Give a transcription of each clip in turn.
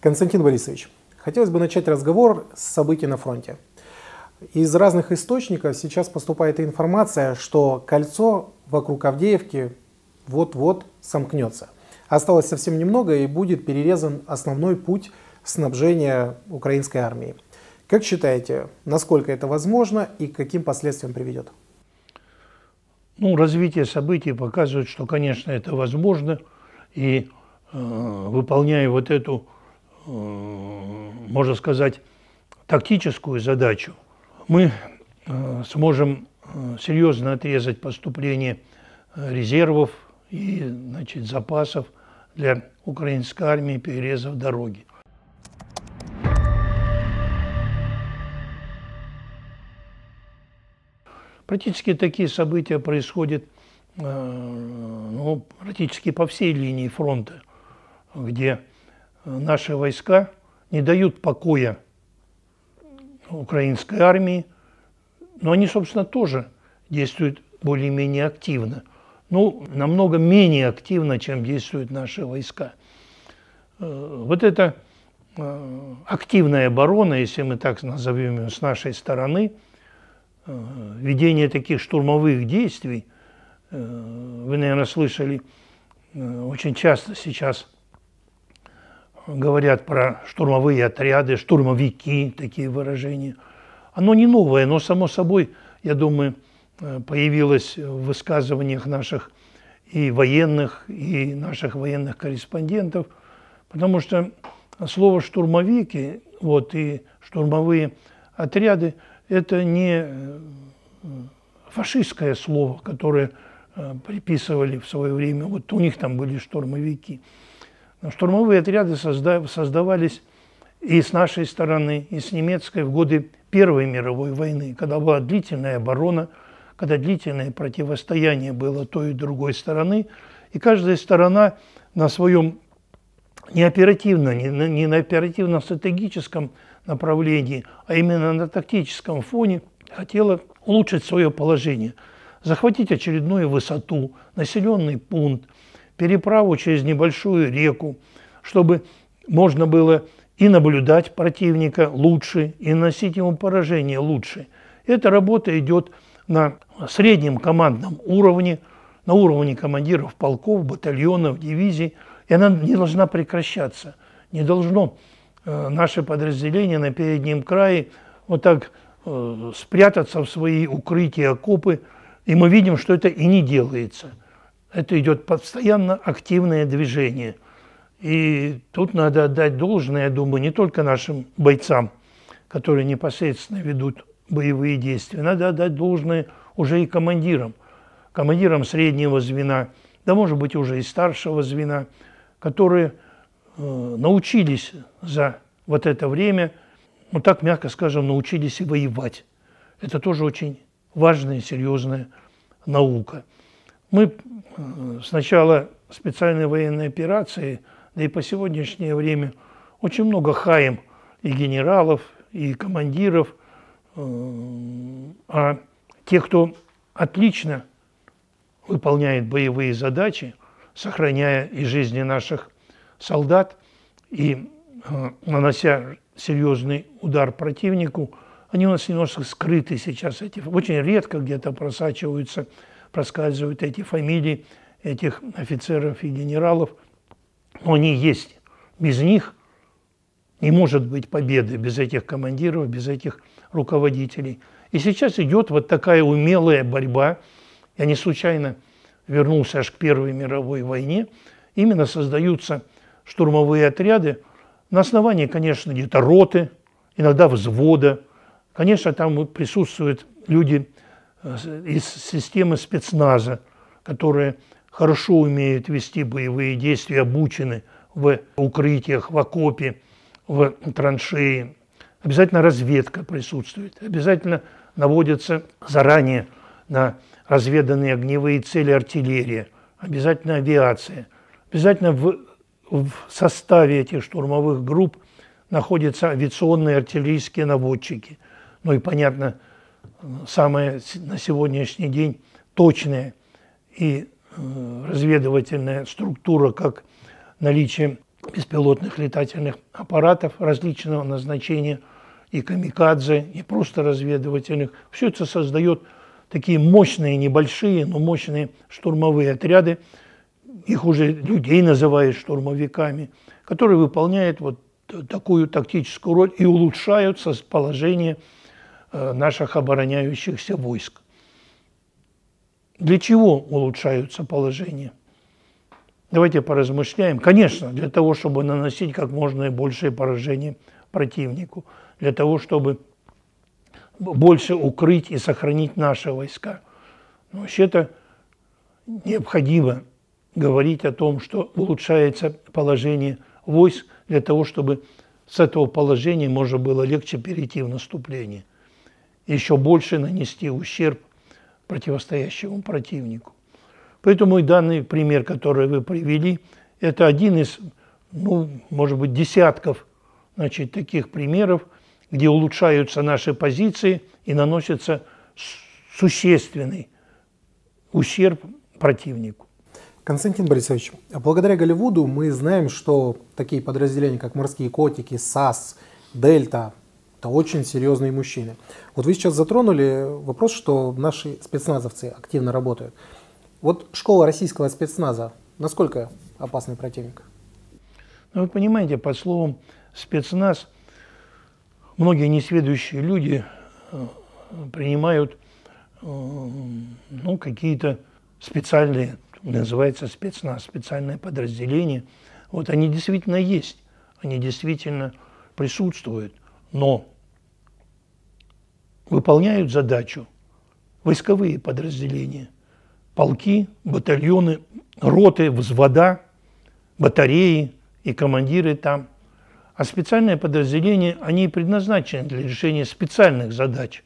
Константин Борисович, хотелось бы начать разговор с событий на фронте. Из разных источников сейчас поступает информация, что кольцо вокруг Авдеевки вот-вот сомкнется. Осталось совсем немного и будет перерезан основной путь снабжения украинской армии. Как считаете, насколько это возможно и к каким последствиям приведет? Ну, развитие событий показывает, что, конечно, это возможно. И э, выполняя вот эту Э, можно сказать, тактическую задачу, мы э, сможем э, серьезно отрезать поступление резервов и значит, запасов для украинской армии, перерезав дороги. Практически такие события происходят ну, практически по всей линии фронта, где Э, наши войска не дают покоя украинской армии, но они, собственно, тоже действуют более-менее активно. Ну, намного менее активно, чем действуют наши войска. Э, вот это э, активная оборона, если мы так назовем ее с нашей стороны, ведение таких штурмовых действий, вы, наверное, слышали, очень часто сейчас – говорят про штурмовые отряды, штурмовики, такие выражения. Оно не новое, но само собой, я думаю, э, появилось в высказываниях наших и военных, и наших военных корреспондентов, потому что слово «штурмовики» вот, и «штурмовые отряды» – это не э, фашистское слово, которое э, приписывали в свое время, вот у них там были штурмовики – штурмовые отряды создавались и с нашей стороны, и с немецкой в годы Первой мировой войны, когда была длительная оборона, когда длительное противостояние было той и другой стороны, и каждая сторона на своем не оперативно, не на, не на оперативно-стратегическом направлении, а именно на тактическом фоне хотела улучшить свое положение, захватить очередную высоту, населенный пункт, переправу через небольшую реку, чтобы можно было и наблюдать противника лучше, и наносить ему поражение лучше. Эта работа идет на среднем командном уровне, на уровне командиров полков, батальонов, дивизий, и она не должна прекращаться. Не должно э, наше подразделение на переднем крае вот так э, спрятаться в свои укрытия, окопы, и мы видим, что это и не делается – это идет постоянно активное движение. И тут надо отдать должное, я думаю, не только нашим бойцам, которые непосредственно ведут боевые действия, надо отдать должное уже и командирам, командирам среднего звена, да, может быть, уже и старшего звена, которые э, научились за вот это время, ну так мягко скажем, научились и воевать. Это тоже очень важная серьезная наука. Мы э, сначала начала специальной военной операции, да и по сегодняшнее время, очень много хаем и генералов, и командиров, э, а те, кто отлично выполняет боевые задачи, сохраняя и жизни наших солдат, и э, нанося серьезный удар противнику, они у нас немножко скрыты сейчас. Эти, очень редко где-то просачиваются проскальзывают эти фамилии этих офицеров и генералов, но они есть. Без них не может быть победы, без этих командиров, без этих руководителей. И сейчас идет вот такая умелая борьба. Я не случайно вернулся аж к Первой мировой войне. Именно создаются штурмовые отряды на основании, конечно, где-то роты, иногда взвода. Конечно, там присутствуют люди из системы спецназа, которые хорошо умеют вести боевые действия, обучены в укрытиях, в окопе, в траншеи. Обязательно разведка присутствует, обязательно наводятся заранее на разведанные огневые цели артиллерия, обязательно авиация. Обязательно в, в составе этих штурмовых групп находятся авиационные артиллерийские наводчики. Ну и, понятно, самые на сегодняшний день точная и э, разведывательная структура, как наличие беспилотных летательных аппаратов различного назначения и камикадзе, и просто разведывательных. Все это создает такие мощные, небольшие, но мощные штурмовые отряды. Их уже людей называют штурмовиками, которые выполняют вот такую тактическую роль и улучшают положение Э, наших обороняющихся войск. Для чего улучшаются положения? Давайте поразмышляем. Конечно, для того, чтобы наносить как можно большее поражение противнику, для того, чтобы больше укрыть и сохранить наши войска. Но вообще-то необходимо говорить о том, что улучшается положение войск для того, чтобы с этого положения можно было легче перейти в наступление еще больше нанести ущерб противостоящему противнику. Поэтому и данный пример, который вы привели, это один из, ну, может быть, десятков значит, таких примеров, где улучшаются наши позиции и наносится существенный ущерб противнику. Константин Борисович, благодаря Голливуду мы знаем, что такие подразделения, как морские котики, САС, Дельта, это очень серьезные мужчины. Вот вы сейчас затронули вопрос, что наши спецназовцы активно работают. Вот школа российского спецназа, насколько опасный противник? Ну, вы понимаете, под словом спецназ многие несведущие люди э, принимают э, ну, какие-то специальные, называется спецназ, специальное подразделение. Вот они действительно есть, они действительно присутствуют, но выполняют задачу войсковые подразделения, полки, батальоны, роты, взвода, батареи и командиры там. А специальные подразделения, они предназначены для решения специальных задач.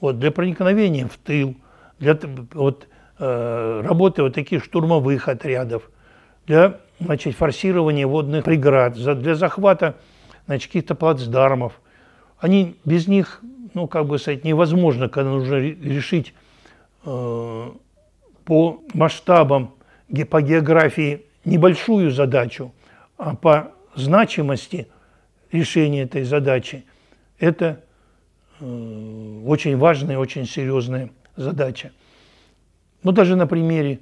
Вот, для проникновения в тыл, для вот, э, работы вот таких штурмовых отрядов, для значит, форсирования водных преград, для захвата каких-то плацдармов. Они без них ну, как бы сказать, невозможно, когда нужно решить э, по масштабам, по географии небольшую задачу, а по значимости решения этой задачи это э, очень важная, очень серьезная задача. Но ну, даже на примере